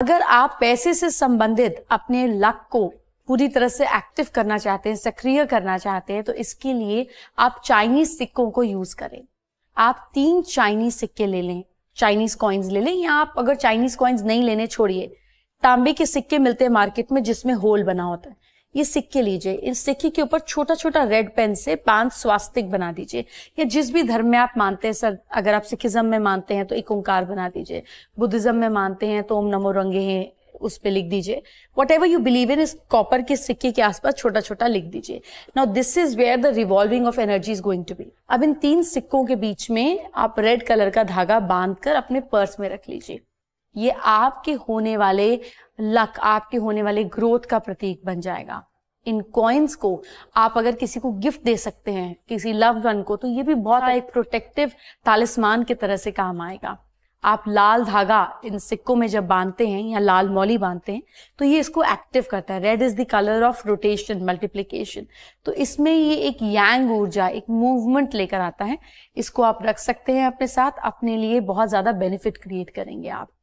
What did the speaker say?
अगर आप पैसे से संबंधित अपने लक को पूरी तरह से एक्टिव करना चाहते हैं सक्रिय करना चाहते हैं तो इसके लिए आप चाइनीज सिक्कों को यूज करें आप तीन चाइनीज सिक्के ले लें चाइनीज कॉइन्स ले लें या आप अगर चाइनीज कॉइन्स नहीं लेने छोड़िए तांबे के सिक्के मिलते हैं मार्केट में जिसमें होल बना होता है ये सिक्के लीजिए इन सिक्के के ऊपर छोटा छोटा रेड पेन से पांच स्वास्तिक बना दीजिए या जिस भी धर्म में आप मानते हैं सर अगर आप सिखिज्म में मानते हैं तो एक ओंकार बना दीजिए बुद्धिज्म में मानते हैं तो ओम नमो रंगे हैं उस पर लिख दीजिए whatever you believe in इस कॉपर के सिक्के के आसपास छोटा छोटा लिख दीजिए now this is where the revolving of energy is going to be अब इन तीन सिक्कों के बीच में आप रेड कलर का धागा बांध अपने पर्स में रख लीजिए ये आपके होने वाले लक आपके होने वाले ग्रोथ का प्रतीक बन जाएगा इन कॉइन्स को आप अगर किसी को गिफ्ट दे सकते हैं किसी लव वन को तो ये भी बहुत हाँ। एक प्रोटेक्टिव तालिस्मान की तरह से काम आएगा आप लाल धागा इन सिक्कों में जब बांधते हैं या लाल मौली बांधते हैं तो ये इसको एक्टिव करता है red is the colour of rotation multiplication तो इसमें ये एक यांग ऊर्जा एक मूवमेंट लेकर आता है इसको आप रख सकते हैं अपने साथ अपने लिए बहुत ज्यादा बेनिफिट क्रिएट करेंगे आप